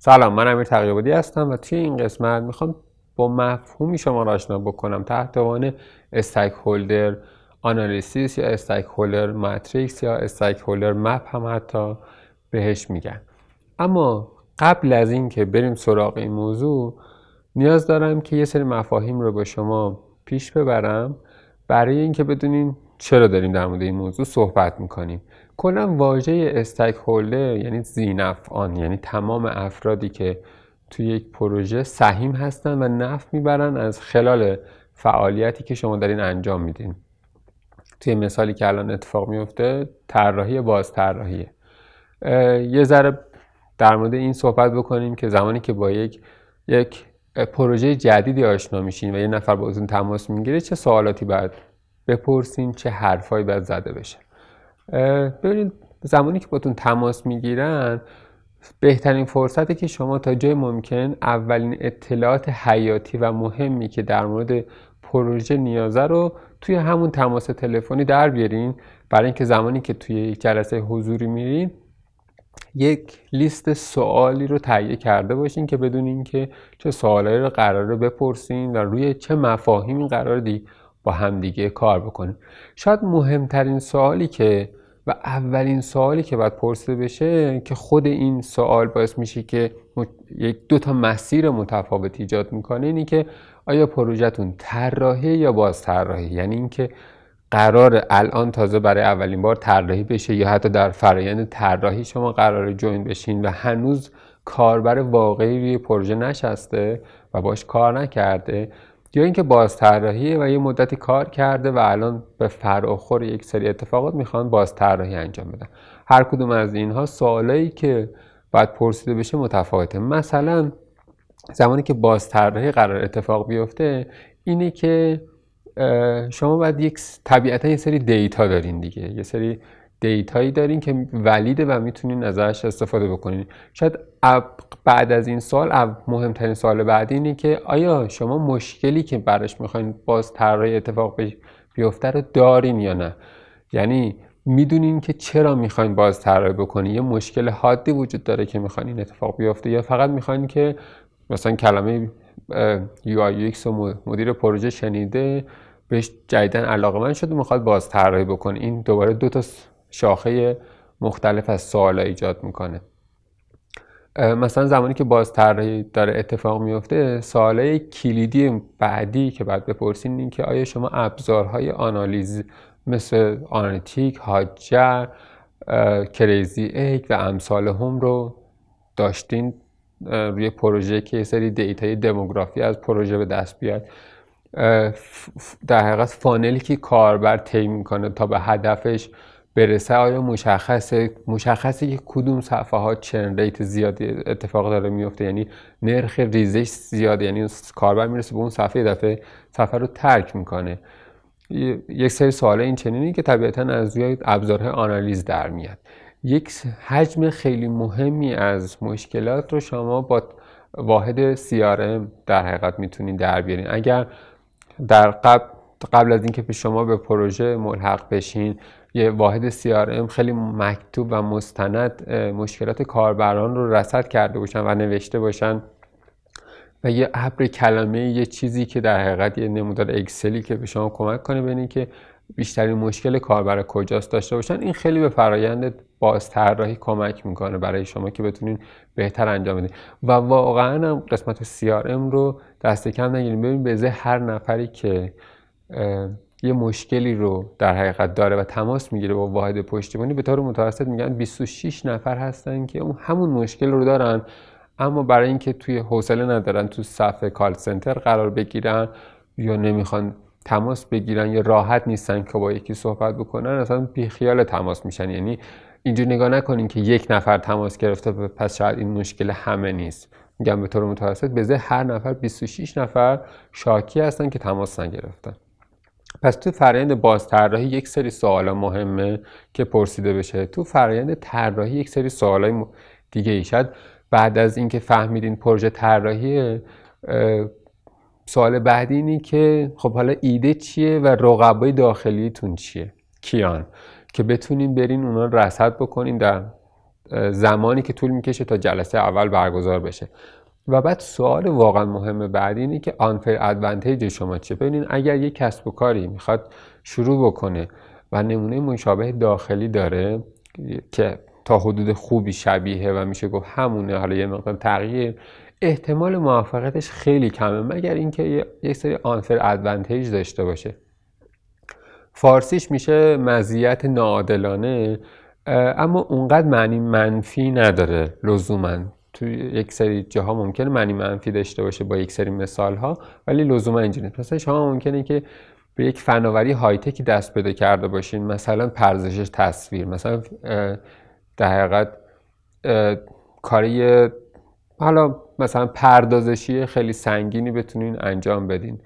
سلام من امیر تقیابادی هستم و توی این قسمت میخوام با مفهومی شما را آشنا بکنم تحت عنوان استیک هولدر آنالیسیس یا استیک هولدر ماتریکس یا استیک هولدر مپ هم حتی بهش میگن اما قبل از اینکه بریم سراغ این موضوع نیاز دارم که یه سری مفاهیم رو به شما پیش ببرم برای اینکه بدونین چرا داریم در مورد این موضوع صحبت میکنیم کلا واژه استیک هولدر یعنی زینف آن یعنی تمام افرادی که توی یک پروژه سهیم هستن و نفع میبرن از خلال فعالیتی که شما دارین انجام میدین توی مثالی که الان اتفاق میفته طراحی باز طراحیه یه ذره در مورد این صحبت بکنیم که زمانی که با یک یک پروژه جدیدی آشنا میشین و یه نفر با تماس میگیره چه سوالاتی باید بپرسین چه حرفایی باید زده بشه ببینید زمانی که باتون تماس میگیرن بهترین فرصتی که شما تا جای ممکن اولین اطلاعات حیاتی و مهمی که در مورد پروژه نیازه رو توی همون تماس تلفنی در بیارین برای اینکه زمانی که توی یک جلسه حضوری میرین یک لیست سوالی رو تهیه کرده باشین که بدونین که چه سوالایی رو قراره بپرسین و روی چه مفاهیمی قرار دی با همدیگه کار بکنیم شاید مهمترین سوالی که و اولین سوالی که باید پرسیده بشه که خود این سوال باعث میشه که یک دو تا مسیر متفاوت ایجاد میکنه اینی که آیا پروژهتون طراحی یا باز طراحی یعنی اینکه قرار الان تازه برای اولین بار طراحی بشه یا حتی در فرایند طراحی شما قرار جوین بشین و هنوز کاربر واقعی روی پروژه نشسته و باش کار نکرده یا اینکه باز و یه مدتی کار کرده و الان به فراخور یک سری اتفاقات میخوان باز طراحی انجام بدن هر کدوم از اینها سوالایی که باید پرسیده بشه متفاوته مثلا زمانی که باز قرار اتفاق بیفته اینه که شما باید یک طبیعتا یه سری دیتا دارین دیگه یه سری دیتایی دارین که ولیده و میتونین ازش استفاده بکنین شاید بعد از این سال مهمترین سال بعدی اینه که آیا شما مشکلی که براش میخواین باز طراحی اتفاق بیفته رو دارین یا نه یعنی میدونین که چرا میخواین باز طراحی بکنین یه مشکل حادی وجود داره که میخواین این اتفاق بیفته یا فقط میخواین که مثلا کلمه UI ایکس و مدیر پروژه شنیده بهش جدیدن علاقه من شده میخواد باز طراحی بکنه این دوباره دو تا شاخه مختلف از سوالا ایجاد میکنه مثلا زمانی که باز طراحی داره اتفاق میفته سوالای کلیدی بعدی که بعد بپرسین این که آیا شما ابزارهای آنالیز مثل آنالیتیک، هاجر، کریزی ایک و امثال هم رو داشتین روی پروژه که یه سری دیتای دموگرافی از پروژه به دست بیاد در حقیقت فانلی که کاربر طی میکنه تا به هدفش برسه آیا مشخصه مشخصه که کدوم صفحه ها چرن ریت زیادی اتفاق داره میفته یعنی نرخ ریزش زیاده یعنی کاربر میرسه به اون صفحه دفعه صفحه رو ترک میکنه یک سری سوال این چنینی که طبیعتا از روی ابزارهای آنالیز در میاد یک حجم خیلی مهمی از مشکلات رو شما با واحد CRM در حقیقت میتونید در بیارین اگر در قبل قبل از اینکه به شما به پروژه ملحق بشین یه واحد CRM خیلی مکتوب و مستند مشکلات کاربران رو رصد کرده باشن و نوشته باشن و یه ابر کلمه یه چیزی که در حقیقت یه نمودار اکسلی که به شما کمک کنه ببینید که بیشترین مشکل کاربر کجاست داشته باشن این خیلی به فرایند بازطراحی کمک میکنه برای شما که بتونین بهتر انجام بدین و واقعا هم قسمت CRM رو دست کم نگیریم ببینید به هر نفری که یه مشکلی رو در حقیقت داره و تماس میگیره با واحد پشتیبانی به طور متوسط میگن 26 نفر هستن که همون مشکل رو دارن اما برای اینکه توی حوصله ندارن تو صفحه کال سنتر قرار بگیرن یا نمیخوان تماس بگیرن یا راحت نیستن که با یکی صحبت بکنن اصلا بیخیال تماس میشن یعنی اینجور نگاه نکنین که یک نفر تماس گرفته پس شاید این مشکل همه نیست میگم به طور متوسط به هر نفر 26 نفر شاکی هستن که تماس نگرفتن پس تو فرایند بازطراحی یک سری سوالا مهمه که پرسیده بشه تو فرایند طراحی یک سری سوالای دیگه ای شد بعد از اینکه فهمیدین پروژه طراحی سوال بعدی اینی که خب حالا ایده چیه و رقبای داخلیتون چیه کیان که بتونین برین اونا رصد بکنین در زمانی که طول میکشه تا جلسه اول برگزار بشه و بعد سوال واقعا مهم بعد اینه که آنفر ادوانتیج شما چه ببینین اگر یک کسب و کاری میخواد شروع بکنه و نمونه مشابه داخلی داره که تا حدود خوبی شبیهه و میشه گفت همونه حالا یه مقدار تغییر احتمال موفقیتش خیلی کمه مگر اینکه یک سری آنفر ادوانتیج داشته باشه فارسیش میشه مزیت ناعادلانه اما اونقدر معنی منفی نداره لزوما تو یک سری جاها ممکنه معنی منفی داشته باشه با یک سری مثال ها ولی لزوما اینجوری نیست مثلا شما ممکنه که به یک فناوری هایتکی دست پیدا کرده باشین مثلا پردازش تصویر مثلا در حقیقت کاری حالا مثلا پردازشی خیلی سنگینی بتونین انجام بدین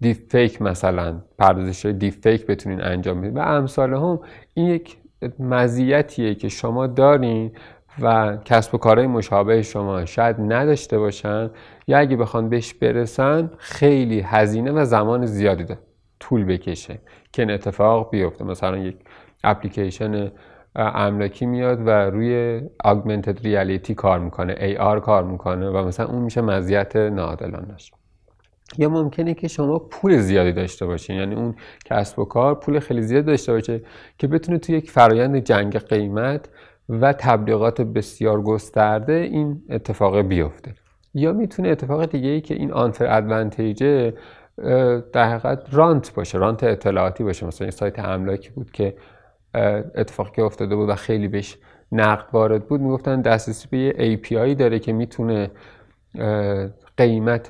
دیپ فیک مثلا پردازش دیپ فیک بتونین انجام بدین و امثال هم این یک مزیتیه که شما دارین و کسب و کارهای مشابه شما شاید نداشته باشن یا اگه بخوان بهش برسن خیلی هزینه و زمان زیادی ده. طول بکشه که این اتفاق بیفته مثلا یک اپلیکیشن املاکی میاد و روی augmented reality کار میکنه AR کار میکنه و مثلا اون میشه مزیت نادلانش یا ممکنه که شما پول زیادی داشته باشین یعنی اون کسب و کار پول خیلی زیاد داشته باشه که بتونه توی یک فرایند جنگ قیمت و تبلیغات بسیار گسترده این اتفاق بیفته یا میتونه اتفاق دیگه ای که این آنفر ادوانتیجه در حقیقت رانت باشه رانت اطلاعاتی باشه مثلا این سایت املاکی بود که اتفاقی که افتاده بود و خیلی بهش نقد وارد بود میگفتن دسترسی به یه API داره که میتونه قیمت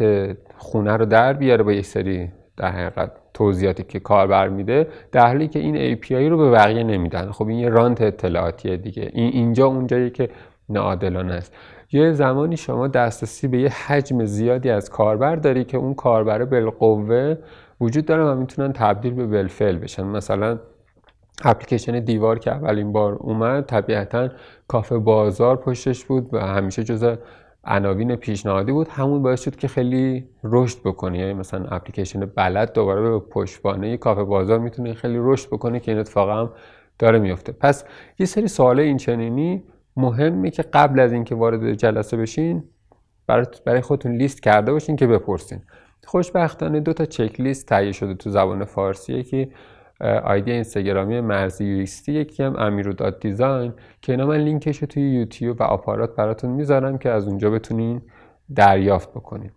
خونه رو در بیاره با یه سری در حقیقت توضیحاتی که کاربر میده در حالی که این API رو به بقیه نمیدن خب این یه رانت اطلاعاتیه دیگه این اینجا اونجایی که ناعادلانه است یه زمانی شما دسترسی به یه حجم زیادی از کاربر داری که اون کاربره بالقوه وجود داره و میتونن تبدیل به بالفعل بشن مثلا اپلیکیشن دیوار که اولین بار اومد طبیعتا کافه بازار پشتش بود و همیشه جزء عناوین پیشنهادی بود همون باعث شد که خیلی رشد بکنه یعنی مثلا اپلیکیشن بلد دوباره به پشتوانه کافه بازار میتونه خیلی رشد بکنه که این اتفاق هم داره میفته پس یه سری سوال این مهمه که قبل از اینکه وارد جلسه بشین برای خودتون لیست کرده باشین که بپرسین خوشبختانه دو تا چک لیست تهیه شده تو زبان فارسی که آیدی اینستاگرامی مرزی یویستی یکی هم امیرو داد دیزاین که اینا من لینکش توی یوتیوب و آپارات براتون میذارم که از اونجا بتونین دریافت بکنین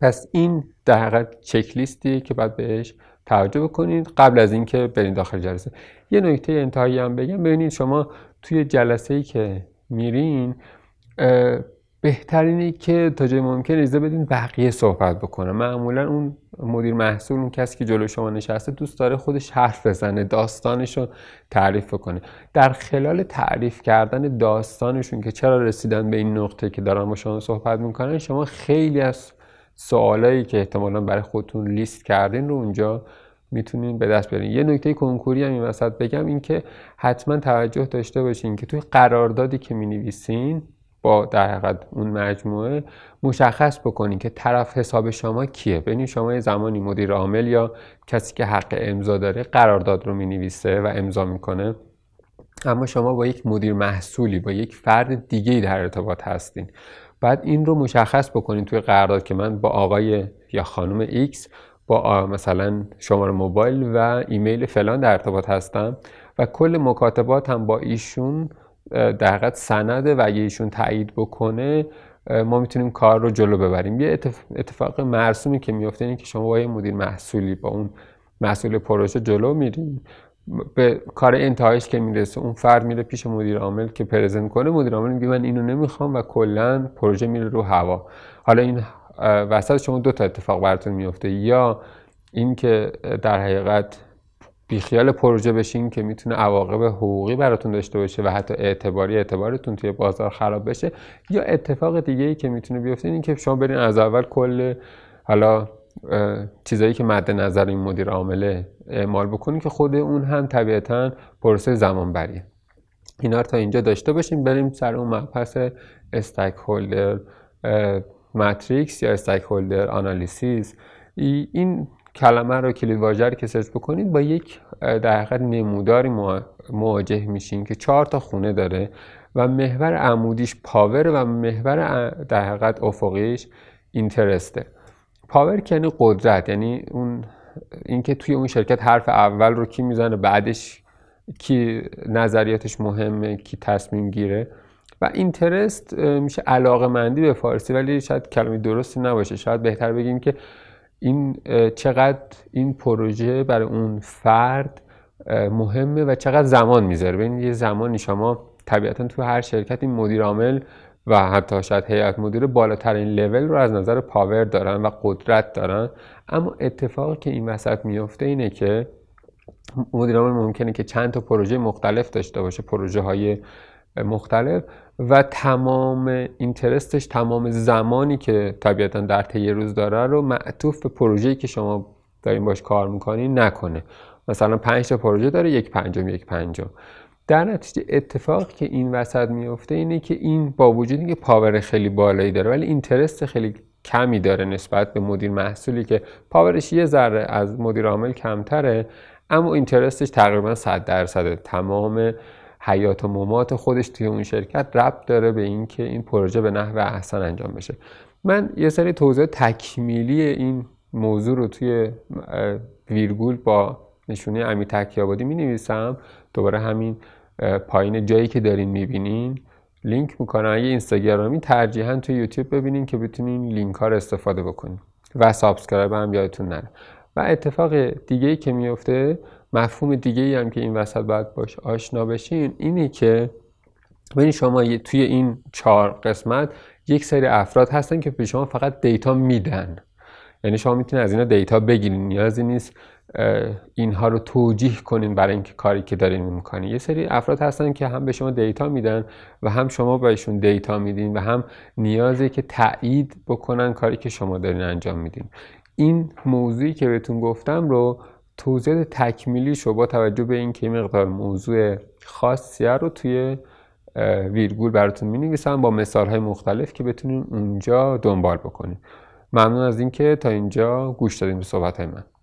پس این در حقیقت چکلیستیه که باید بهش توجه بکنین قبل از اینکه برین داخل جلسه یه نکته انتهایی هم بگم ببینید شما توی جلسه ای که میرین بهترینه که تا جای ممکن اجازه بدین بقیه صحبت بکنه معمولا اون مدیر محصول اون کسی که جلو شما نشسته دوست داره خودش حرف بزنه داستانش رو تعریف کنه. در خلال تعریف کردن داستانشون که چرا رسیدن به این نقطه که دارن با شما صحبت میکنن شما خیلی از سوالایی که احتمالا برای خودتون لیست کردین رو اونجا میتونین به دست بیارین یه نکته کنکوری هم این وسط بگم اینکه حتما توجه داشته باشین که توی قراردادی که نویسین، با در حقیقت اون مجموعه مشخص بکنین که طرف حساب شما کیه ببینید شما یه زمانی مدیر عامل یا کسی که حق امضا داره قرارداد رو می نویسه و امضا میکنه اما شما با یک مدیر محصولی با یک فرد دیگه در ارتباط هستین بعد این رو مشخص بکنید توی قرارداد که من با آقای یا خانم X با مثلا شماره موبایل و ایمیل فلان در ارتباط هستم و کل مکاتبات هم با ایشون در حقیقت سنده و اگه ایشون تایید بکنه ما میتونیم کار رو جلو ببریم یه اتفاق مرسومی که میفته اینه که شما با یه مدیر محصولی با اون مسئول پروژه جلو میریم به کار انتهایش که میرسه اون فرد میره پیش مدیر عامل که پرزنت کنه مدیر عامل میگه من اینو نمیخوام و کلا پروژه میره رو هوا حالا این وسط شما دو تا اتفاق براتون میفته یا اینکه در حقیقت بیخیال پروژه بشین که میتونه عواقب حقوقی براتون داشته باشه و حتی اعتباری اعتبارتون توی بازار خراب بشه یا اتفاق دیگه ای که میتونه بیفته این که شما برین از اول کل حالا چیزایی که مد نظر این مدیر عامله اعمال بکنید که خود اون هم طبیعتا پروسه زمان بریه اینا تا اینجا داشته باشیم بریم سر اون مبحث استک هولدر ماتریکس یا استک هولدر آنالیسیس این کلمه رو کلید واژه رو که سرچ بکنید با یک در حقیقت نموداری مواجه میشین که چهار تا خونه داره و محور عمودیش پاور و محور در حقیقت افقیش اینترسته پاور که یعنی قدرت یعنی اون اینکه توی اون شرکت حرف اول رو کی میزنه بعدش کی نظریاتش مهمه کی تصمیم گیره و اینترست میشه علاقه مندی به فارسی ولی شاید کلمه درستی نباشه شاید بهتر بگیم که این چقدر این پروژه برای اون فرد مهمه و چقدر زمان میذاره ببینید یه زمانی شما طبیعتا تو هر شرکت این مدیر عامل و حتی شاید هیئت مدیره بالاترین لول رو از نظر پاور دارن و قدرت دارن اما اتفاقی که این وسط میفته اینه که مدیر عامل ممکنه که چند تا پروژه مختلف داشته باشه پروژه های مختلف و تمام اینترستش تمام زمانی که طبیعتا در طی روز داره رو معطوف به پروژه‌ای که شما دارین باش کار میکنین نکنه مثلا پنج تا پروژه داره یک پنجم یک پنجم در نتیجه اتفاق که این وسط میفته اینه که این با وجود که پاور خیلی بالایی داره ولی اینترست خیلی کمی داره نسبت به مدیر محصولی که پاورش یه ذره از مدیر عامل کمتره اما اینترستش تقریبا 100 درصد تمام حیات و ممات خودش توی اون شرکت ربط داره به اینکه این پروژه به نحو احسن انجام بشه من یه سری توضیح تکمیلی این موضوع رو توی ویرگول با نشونه امی تکیابادی می نویسم دوباره همین پایین جایی که دارین بینین لینک میکنم اگه اینستاگرامی ترجیحا توی یوتیوب ببینین که بتونین لینک ها رو استفاده بکنین و سابسکرایب هم یادتون نره و اتفاق دیگه که میفته مفهوم دیگه ای هم که این وسط باید باش آشنا بشین اینه که ببین شما توی این چهار قسمت یک سری افراد هستن که به شما فقط دیتا میدن یعنی شما میتونید از اینا دیتا بگیرین نیازی نیست اینها رو توجیه کنین برای اینکه کاری که دارین میکنین یه سری افراد هستن که هم به شما دیتا میدن و هم شما بهشون دیتا میدین و هم نیازی که تایید بکنن کاری که شما دارین انجام میدین این موضوعی که بهتون گفتم رو توضیحات تکمیلی شو با توجه به این اینکه مقدار موضوع خاصیه رو توی ویرگول براتون می نویسم با مثال های مختلف که بتونیم اونجا دنبال بکنیم. ممنون از اینکه تا اینجا گوش دادیم به صحبت من